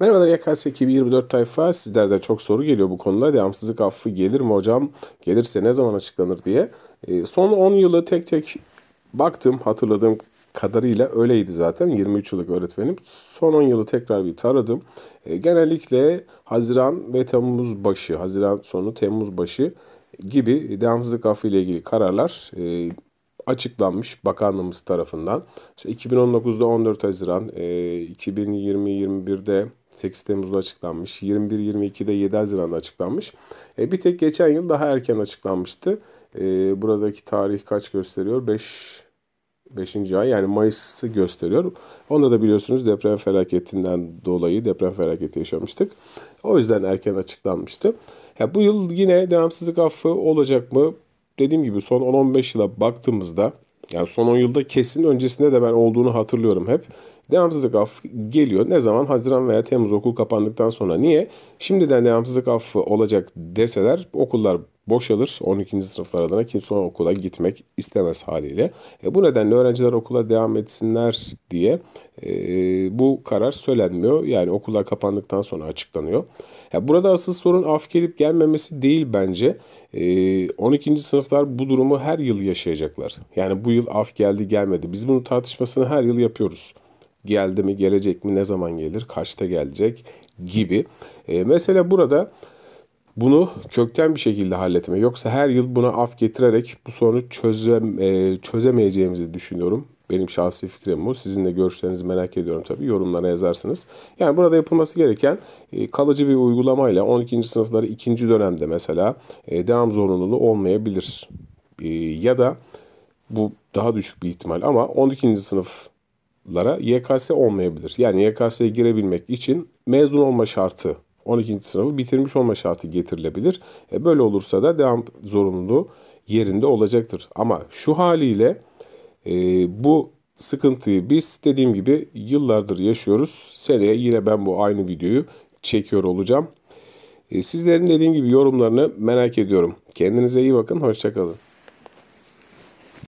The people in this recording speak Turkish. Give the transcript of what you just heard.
Merhabalar YKS 2024 tayfa. Sizlerden çok soru geliyor bu konuda. Devamsızlık affı gelir mi hocam? Gelirse ne zaman açıklanır diye. Ee, son 10 yılı tek tek baktım hatırladığım kadarıyla öyleydi zaten. 23 yıllık öğretmenim. Son 10 yılı tekrar bir taradım. Ee, genellikle Haziran ve Temmuz başı, Haziran sonu Temmuz başı gibi devamsızlık affı ile ilgili kararlar e, açıklanmış bakanlığımız tarafından. İşte 2019'da 14 Haziran, 2020-21'de e, 8 Temmuz'da açıklanmış, 21-22'de 7 Haziran'da açıklanmış. E, bir tek geçen yıl daha erken açıklanmıştı. E, buradaki tarih kaç gösteriyor? 5 5. ay yani Mayıs'ı gösteriyor. Onda da biliyorsunuz deprem felaketinden dolayı deprem felaketi yaşamıştık. O yüzden erken açıklanmıştı. Ya bu yıl yine devamsızlık affı olacak mı? dediğim gibi son 10-15 yıla baktığımızda yani son 10 yılda kesin öncesinde de ben olduğunu hatırlıyorum hep. Devamsızlık affı geliyor. Ne zaman? Haziran veya Temmuz okul kapandıktan sonra. Niye? Şimdiden devamsızlık affı olacak deseler okullar boşalır. 12. sınıflar adına kimse okula gitmek istemez haliyle. E, bu nedenle öğrenciler okula devam etsinler diye e, bu karar söylenmiyor. Yani okullar kapandıktan sonra açıklanıyor. Ya, burada asıl sorun af gelip gelmemesi değil bence. E, 12. sınıflar bu durumu her yıl yaşayacaklar. Yani bu yıl af geldi gelmedi. Biz bunu tartışmasını her yıl yapıyoruz. Geldi mi, gelecek mi, ne zaman gelir, kaçta gelecek gibi. E, mesela burada bunu kökten bir şekilde halletme. Yoksa her yıl buna af getirerek bu sorunu çözem, e, çözemeyeceğimizi düşünüyorum. Benim şahsi fikrim bu. Sizin de görüşlerinizi merak ediyorum tabii. Yorumlara yazarsınız. Yani burada yapılması gereken e, kalıcı bir uygulamayla 12. sınıfları 2. dönemde mesela e, devam zorunluluğu olmayabilir. E, ya da bu daha düşük bir ihtimal ama 12. sınıf lara YKS olmayabilir. Yani YKS'ye girebilmek için mezun olma şartı 12. sınıfı bitirmiş olma şartı getirilebilir. E böyle olursa da devam zorunluluğu yerinde olacaktır. Ama şu haliyle e, bu sıkıntıyı biz dediğim gibi yıllardır yaşıyoruz. Seneye yine ben bu aynı videoyu çekiyor olacağım. E, sizlerin dediğim gibi yorumlarını merak ediyorum. Kendinize iyi bakın, hoşçakalın.